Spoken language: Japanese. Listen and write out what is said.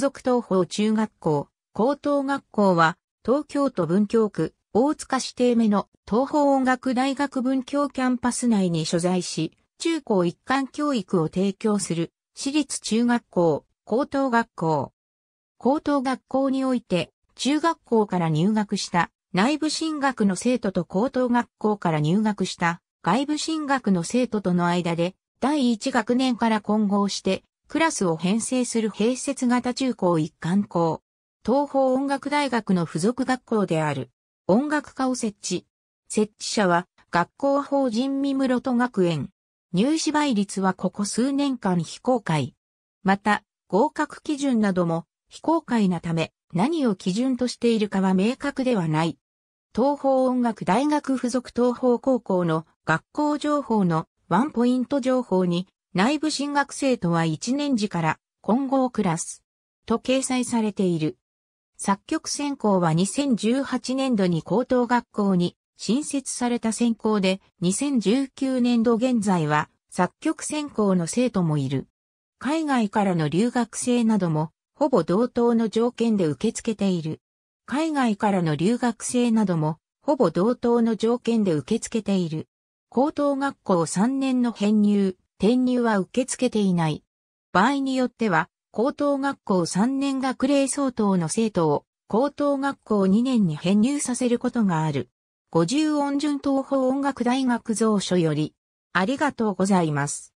属東方中学校、高等学校は、東京都文京区、大塚指定目の東方音楽大学文京キャンパス内に所在し、中高一貫教育を提供する、私立中学校、高等学校。高等学校において、中学校から入学した内部進学の生徒と高等学校から入学した外部進学の生徒との間で、第1学年から混合してクラスを編成する併設型中高一貫校。東方音楽大学の付属学校である。音楽科を設置。設置者は学校法人三室戸学園。入試倍率はここ数年間非公開。また、合格基準なども非公開なため、何を基準としているかは明確ではない。東方音楽大学付属東方高校の学校情報のワンポイント情報に内部進学生とは1年次から混合クラスと掲載されている。作曲専攻は2018年度に高等学校に新設された専攻で2019年度現在は作曲専攻の生徒もいる。海外からの留学生などもほぼ同等の条件で受け付けている。海外からの留学生などもほぼ同等の条件で受け付けている。高等学校3年の編入、転入は受け付けていない。場合によっては、高等学校3年学齢相当の生徒を高等学校2年に編入させることがある。50音順東方音楽大学蔵書より、ありがとうございます。